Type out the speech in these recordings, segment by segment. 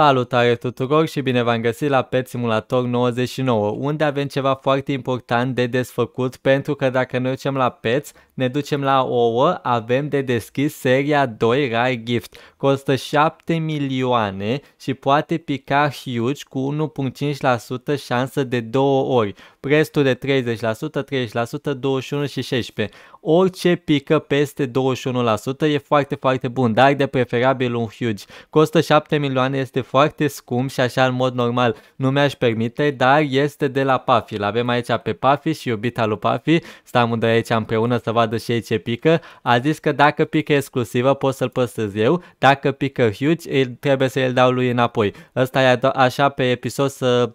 Salutare tuturor și bine v-am găsit la Pet Simulator 99, unde avem ceva foarte important de desfăcut pentru că dacă ne ducem la Pet, ne ducem la ouă, avem de deschis seria 2 Rare Gift. Costă 7 milioane și poate pica huge cu 1.5% șansă de 2 ori restul de 30%, 30%, 21 și 16. Orice pică peste 21% e foarte, foarte bun, dar de preferabil un huge. Costă 7 milioane, este foarte scump și așa în mod normal nu mi-aș permite, dar este de la Puffy. L avem aici pe Puffy și iubita lui Puffy, stăm unde aici împreună să vadă și ei ce pică. A zis că dacă pică exclusivă pot să-l păstrez eu, dacă pică huge trebuie să-l dau lui înapoi. Ăsta e așa pe episod să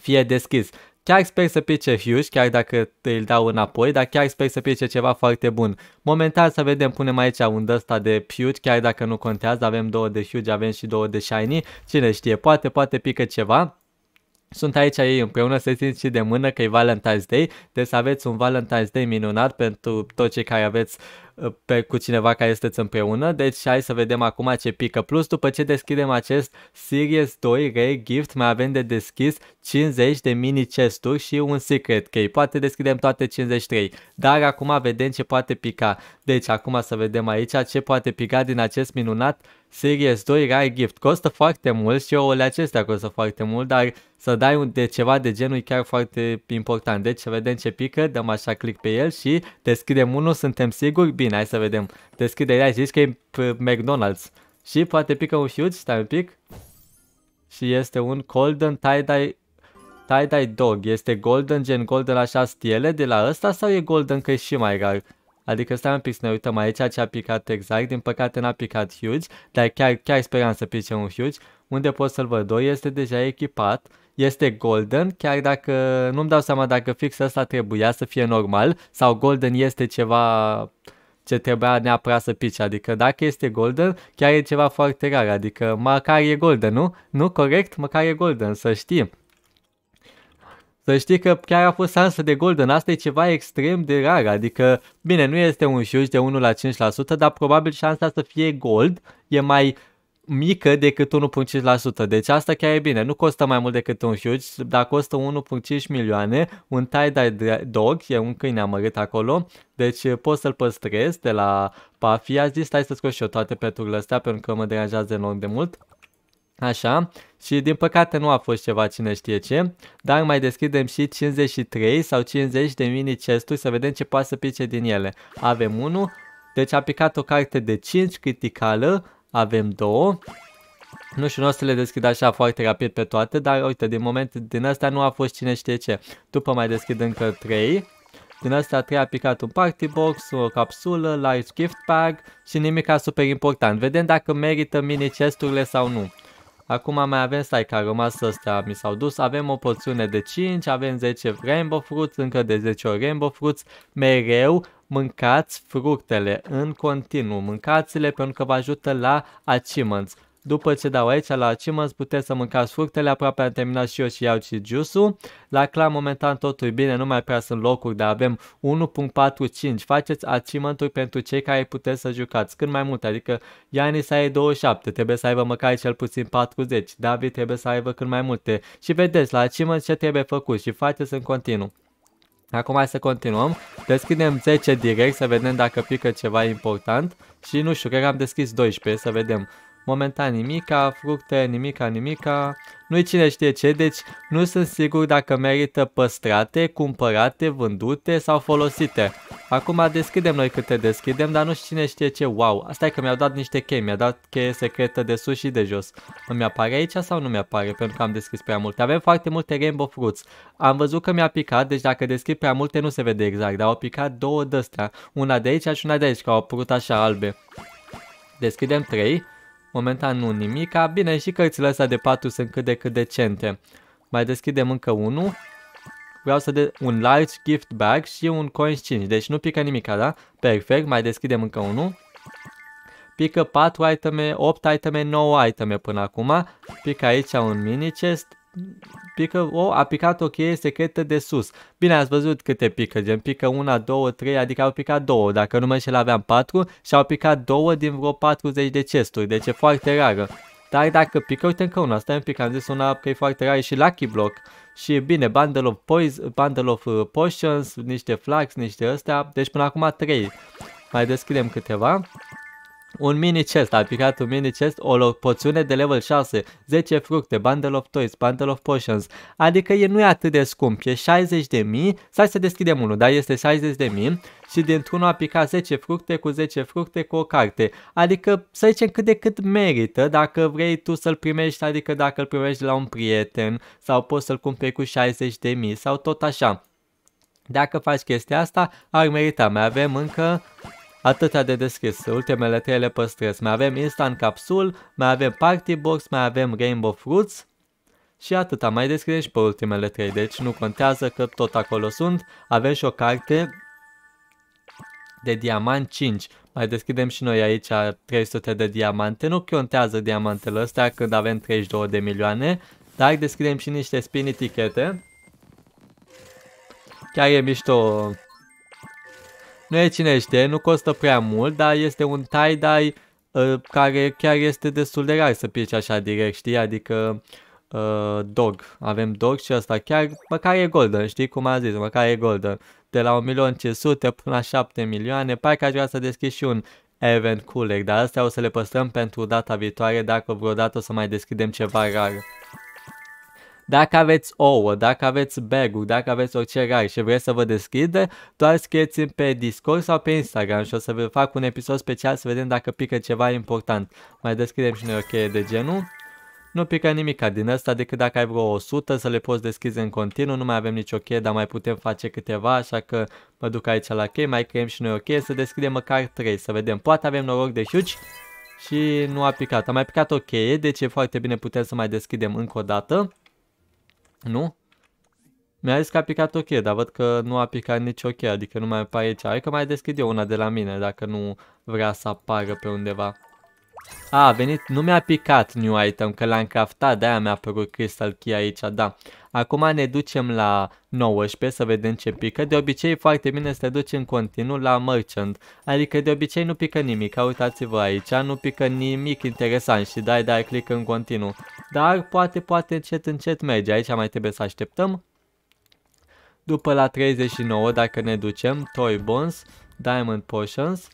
fie deschis. Chiar sper să pice Hughes, chiar dacă îl dau înapoi, dar chiar sper să pice ceva foarte bun. Momentan să vedem, punem aici un ăsta de Hughes, chiar dacă nu contează, avem două de Hughes, avem și două de Shiny, cine știe, poate, poate pică ceva. Sunt aici ei împreună, se țin și de mână că e Valentine's Day, deci aveți un Valentine's Day minunat pentru toți cei care aveți pe, cu cineva care sunteți împreună, deci hai să vedem acum ce pică plus. După ce deschidem acest Series 2 Ray Gift, mai avem de deschis 50 de mini chesturi și un secret key. Poate deschidem toate 53, dar acum vedem ce poate pica. Deci acum să vedem aici ce poate pica din acest minunat Series 2 Rai Gift. Costă foarte mult și ouăle acestea costă foarte mult, dar să dai un, de ceva de genul e chiar foarte important. Deci să vedem ce pică, dăm așa click pe el și deschidem unul, suntem siguri, bine bine, hai să vedem. Deschide-i, zici că e McDonald's. Și poate pică un huge, stai un pic. Și este un golden tie-dye tie-dye dog. Este golden, gen golden așa stiele de la ăsta sau e golden că e și mai rar? Adică stai un pic să ne uităm aici ce a picat exact. Din păcate n-a picat huge, dar chiar, chiar speram să pice un huge. Unde pot să-l văd? Doi este deja echipat. Este golden, chiar dacă nu-mi dau seama dacă fix ăsta trebuia să fie normal sau golden este ceva ce trebuia neapărat să pice. Adică dacă este golden, chiar e ceva foarte rar. Adică măcar e golden, nu? Nu corect? Măcar e golden, să știm. Să știi că chiar a fost șansă de golden, asta e ceva extrem de rar, adică, bine, nu este un șuș de 1 la 5%, dar probabil șansa să fie gold e mai mică decât 1.5%. Deci asta chiar e bine. Nu costă mai mult decât un huge, dar costă 1.5 milioane. Un tie-dye dog, e un câine amărât acolo. Deci eh, poți să-l păstrezi de la Puffy. A zis, stai să scoți și eu toate peturile astea, pentru că mă deranjează enorm de mult. Așa, și din păcate nu a fost ceva cine știe ce, dar mai deschidem și 53 sau 50 de mini chesturi să vedem ce poate să pice din ele. Avem unul, deci a picat o carte de 5 criticală, avem două. Nu știu, nu o să le deschid așa foarte rapid pe toate, dar uite, din moment, din asta nu a fost cine știe ce. După mai deschid încă trei, Din asta trei a picat un party box, o capsulă, light gift bag și nimica super important. Vedem dacă merită mini chesturile sau nu. Acum mai avem, stai că a rămas ăsta, mi s-au dus, avem o porțiune de 5, avem 10 Rainbow Fruits, încă de 10 ori Rainbow Fruits, mereu, mâncați fructele în continuu, mâncați-le pentru că vă ajută la achievements. După ce dau aici la achievements, puteți să mâncați fructele, aproape am terminat și eu și iau și juice-ul. La clar, momentan totul e bine, nu mai prea sunt locuri, dar avem 1.45. Faceți achievement pentru cei care puteți să jucați cât mai mult, adică Iani să ai 27, trebuie să aibă măcar cel puțin 40, David trebuie să aibă cât mai multe. Și vedeți la achievements ce trebuie făcut și faceți în continuu. Acum hai să continuăm. Deschidem 10 direct să vedem dacă pică ceva important. Și nu știu, cred că am deschis 12 să vedem. Momentan nimica, fructe, nimica, nimica. Nu-i cine știe ce, deci nu sunt sigur dacă merită păstrate, cumpărate, vândute sau folosite. Acum deschidem noi câte deschidem, dar nu știu cine știe ce wow. Asta e că mi-au dat niște chei, mi-a dat cheie secretă de sus și de jos. Îmi apare aici sau nu mi-apare? Pentru că am deschis prea multe. Avem foarte multe Rainbow Fruits. Am văzut că mi-a picat, deci dacă deschid prea multe nu se vede exact, dar au picat două de astea. Una de aici și una de aici, că au apărut așa albe. Deschidem trei. Momentan nu nimica. Bine, și cărțile astea de patru sunt cât de cât decente. Mai deschidem încă unul vreau să de un large gift bag și un coins 5. Deci nu pică nimica, da? Perfect, mai deschidem încă unul. Pică 4 iteme, 8 iteme, 9 iteme până acum. Pică aici un mini chest. Pică, o, oh, a picat o cheie secretă de sus. Bine, ați văzut câte pică, gen pică 1, 2, 3, adică au picat 2. Dacă nu mă înșel aveam 4 și au picat 2 din vreo 40 de chesturi, deci e foarte rară. Dar dacă pică, uite încă una, stai un pic, am zis una că e foarte rară și Lucky Block. Și bine, Bundle of, poise, bundle of uh, Potions, niște Flax, niște astea. Deci până acum 3. Mai deschidem câteva un mini chest, a picat un mini chest, o poțiune de level 6, 10 fructe, bundle of toys, bundle of potions, adică e nu e atât de scump, e 60 de mii, stai să deschidem unul, da, este 60 de mii și dintr-unul a picat 10 fructe cu 10 fructe cu o carte, adică să zicem cât de cât merită dacă vrei tu să-l primești, adică dacă îl primești la un prieten sau poți să-l cumperi cu 60 de mii sau tot așa. Dacă faci chestia asta, ar merita. Mai avem încă atâta de deschis. Ultimele trei le păstrez. Mai avem Instant Capsule, mai avem Party Box, mai avem Rainbow Fruits. Și atâta, mai descris și pe ultimele trei, deci nu contează că tot acolo sunt. Avem și o carte de diamant 5. Mai deschidem și noi aici 300 de diamante. Nu contează diamantele astea când avem 32 de milioane, dar deschidem și niște spin etichete. Chiar e mișto nu e cinește, nu costă prea mult, dar este un tie-dye uh, ă, care chiar este destul de rar să pici așa direct, știi? Adică uh, dog, avem dog și asta chiar, măcar e golden, știi cum am zis, măcar e golden. De la 1.500.000 până la 7 milioane, parcă aș vrea să deschid și un event cooler, dar astea o să le păstrăm pentru data viitoare dacă vreodată o să mai deschidem ceva rar. Dacă aveți ouă, dacă aveți bag dacă aveți orice rai și vreți să vă deschide, doar scrieți pe Discord sau pe Instagram și o să vă fac un episod special să vedem dacă pică ceva important. Mai deschidem și noi o cheie de genul. Nu pică nimica din asta decât dacă ai vreo 100 să le poți deschide în continuu, nu mai avem nicio cheie, dar mai putem face câteva, așa că mă duc aici la cheie, mai creăm și noi o cheie să deschidem măcar 3, să vedem, poate avem noroc de huge și nu a picat. A mai picat o cheie, deci e foarte bine, putem să mai deschidem încă o dată. Nu? Mi-a zis că a picat ok, dar văd că nu a picat nici ok, adică nu mai apare aici. Hai că mai deschid eu una de la mine, dacă nu vrea să apară pe undeva. A, a venit, nu mi-a picat new item, că l-am craftat, de-aia mi-a apărut Crystal Key aici, da. Acum ne ducem la 19 să vedem ce pică. De obicei foarte bine să te duci în continuu la merchant. Adică de obicei nu pică nimic. Uitați-vă aici, nu pică nimic interesant și dai, dai click în continuu. Dar poate, poate încet, încet merge. Aici mai trebuie să așteptăm. După la 39, dacă ne ducem, Toy Bones, Diamond Potions,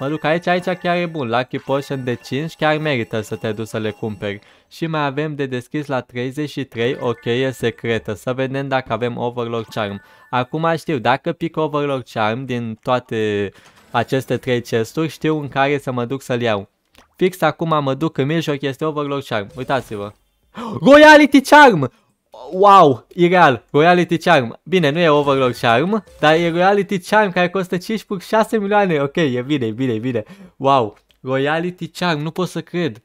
Mă duc aici, aici chiar e bun. Lucky Potion de 5 chiar merită să te duci să le cumperi. Și mai avem de deschis la 33 o cheie secretă. Să vedem dacă avem Overlord Charm. Acum știu, dacă pic Overlord Charm din toate aceste trei chesturi, știu în care să mă duc să-l iau. Fix acum mă duc în mijloc, este Overlord Charm. Uitați-vă. Royality Charm! Wow, ireal, Royalty Charm. Bine, nu e Overlord Charm, dar e Royalty Charm care costă 5.6 milioane. Ok, e bine, e bine, e bine. Wow, Royalty Charm, nu pot să cred.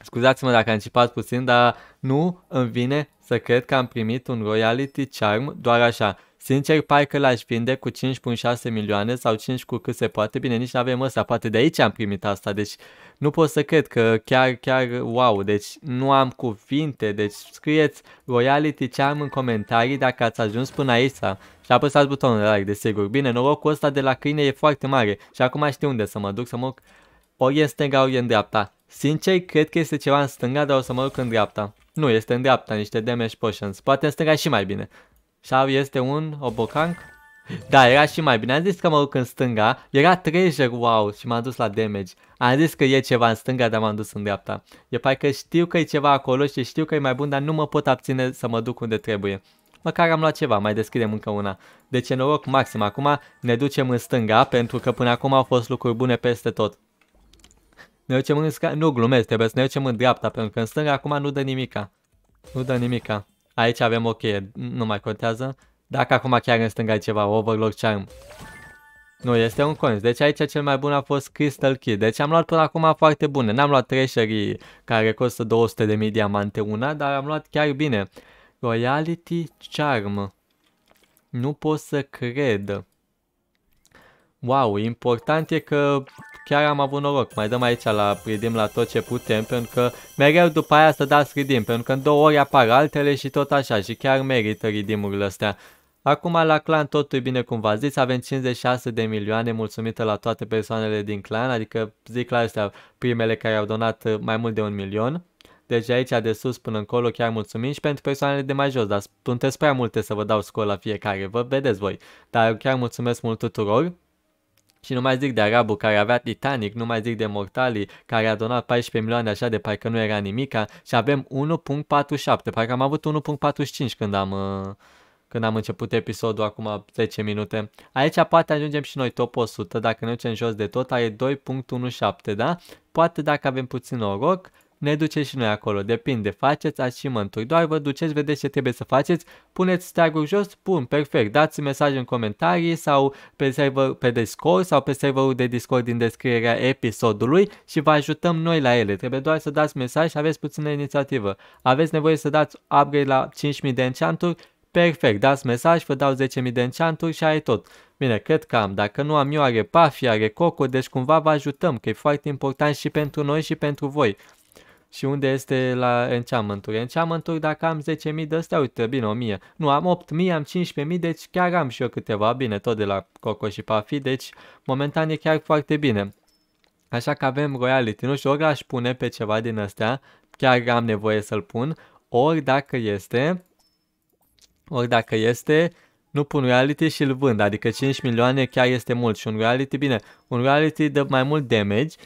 Scuzați-mă dacă am cipat puțin, dar nu îmi vine să cred că am primit un Royalty Charm doar așa. Sincer, parcă l-aș vinde cu 5.6 milioane sau 5 cu cât se poate. Bine, nici nu avem ăsta, poate de aici am primit asta, deci nu pot să cred că chiar, chiar, wow, deci nu am cuvinte, deci scrieți Royality Charm în comentarii dacă ați ajuns până aici și apăsați butonul de like, desigur. Bine, norocul ăsta de la câine e foarte mare și acum știu unde să mă duc să mă duc ori în stânga, ori în dreapta. Sincer, cred că este ceva în stânga, dar o să mă duc în dreapta. Nu, este în dreapta, niște damage potions. Poate în stânga și mai bine. Și este un obocanc da, era și mai bine. Am zis că mă duc în stânga. Era treasure, wow, și m-am dus la damage. Am zis că e ceva în stânga, dar m-am dus în dreapta. E parcă știu că e ceva acolo și știu că e mai bun, dar nu mă pot abține să mă duc unde trebuie. Măcar am luat ceva, mai deschidem încă una. Deci e noroc maxim. Acum ne ducem în stânga, pentru că până acum au fost lucruri bune peste tot. Ne ducem în stânga, nu glumesc, trebuie să ne ducem în dreapta, pentru că în stânga acum nu dă nimica. Nu dă nimica. Aici avem ok, nu mai contează. Dacă acum chiar în stânga e ceva, Overlord Charm. Nu, este un coins. Deci aici cel mai bun a fost Crystal Key. Deci am luat până acum foarte bune. N-am luat treasury care costă 200.000 diamante una, dar am luat chiar bine. Royalty Charm. Nu pot să cred. Wow, important e că chiar am avut noroc. Mai dăm aici la ridim la tot ce putem, pentru că mereu după aia să dați ridim, pentru că în două ori apar altele și tot așa și chiar merită ridimurile astea. Acum la clan totul e bine cum v-a zis, avem 56 de milioane, mulțumită la toate persoanele din clan, adică zic la astea primele care au donat uh, mai mult de un milion. Deci aici de sus până încolo chiar mulțumim și pentru persoanele de mai jos, dar sunteți prea multe să vă dau scola la fiecare, vă vedeți voi. Dar chiar mulțumesc mult tuturor. Și nu mai zic de arabul care avea Titanic, nu mai zic de Mortali care a donat 14 milioane așa de parcă nu era nimica și avem 1.47, parcă am avut 1.45 când am... Uh când am început episodul acum 10 minute. Aici poate ajungem și noi top 100, dacă ne ducem jos de tot, ai 2.17, da? Poate dacă avem puțin noroc, ne duceți și noi acolo, depinde, faceți achievement doar vă duceți, vedeți ce trebuie să faceți, puneți steagul jos, bun, perfect, dați mesaj în comentarii sau pe server pe Discord sau pe serverul de Discord din descrierea episodului și vă ajutăm noi la ele, trebuie doar să dați mesaj și aveți puțină inițiativă. Aveți nevoie să dați upgrade la 5000 de enchanturi, Perfect, dați mesaj, vă dau 10.000 de enchanturi și ai tot. Bine, cred că am. Dacă nu am eu, are Puffy, are Coco, deci cumva vă ajutăm, că e foarte important și pentru noi și pentru voi. Și unde este la enchantment-uri? enchantment dacă am 10.000 de astea, uite, bine, 1.000. Nu, am 8.000, am 15.000, deci chiar am și eu câteva, bine, tot de la Coco și Puffy, deci momentan e chiar foarte bine. Așa că avem royalty, nu știu, ori aș pune pe ceva din astea, chiar am nevoie să-l pun, ori dacă este, ori dacă este, nu pun reality și îl vând, adică 5 milioane chiar este mult și un reality, bine, un reality dă mai mult damage,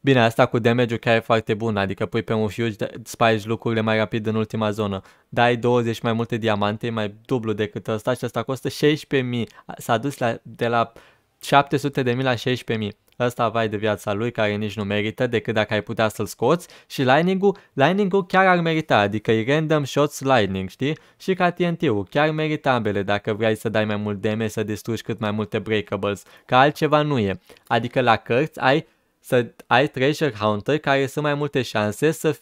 Bine, asta cu damage-ul chiar e foarte bun, adică pui pe un huge, da, spargi lucrurile mai rapid în ultima zonă. Dai 20 mai multe diamante, mai dublu decât ăsta și ăsta costă 16.000. S-a dus la, de la 700 de mii la 16 mii. Ăsta vai de viața lui care nici nu merită decât dacă ai putea să-l scoți și Lightning-ul, Lightning-ul chiar ar merita, adică e random shots Lightning, știi? Și ca TNT-ul, chiar merită ambele dacă vrei să dai mai mult damage, să distrugi cât mai multe breakables, că altceva nu e. Adică la cărți ai să ai treasure hunter care sunt mai multe șanse să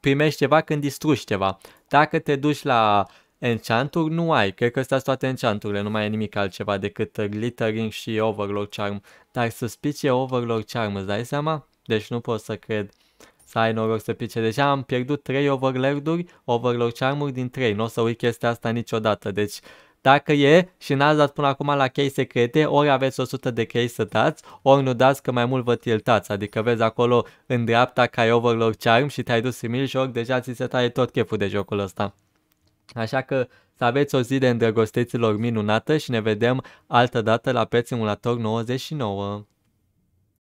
primești ceva când distrugi ceva. Dacă te duci la Enchanturi nu ai, cred că sunt toate enchanturile, nu mai e nimic altceva decât uh, Glittering și Overlord Charm, dar suspicie Overlord Charm, îți dai seama? Deci nu pot să cred să ai noroc să pice. Deja am pierdut 3 overlord-uri, overlord charm din 3, nu o să uit chestia asta niciodată, deci dacă e și n-ați dat până acum la chei secrete, ori aveți 100 de chei să dați, ori nu dați că mai mult vă tiltați. Adică vezi acolo în dreapta ca ai Overlord Charm și te-ai dus simil deja ți se taie tot cheful de jocul ăsta. Așa că să aveți o zi de îndrăgosteților minunată și ne vedem altă dată la Pet Simulator 99.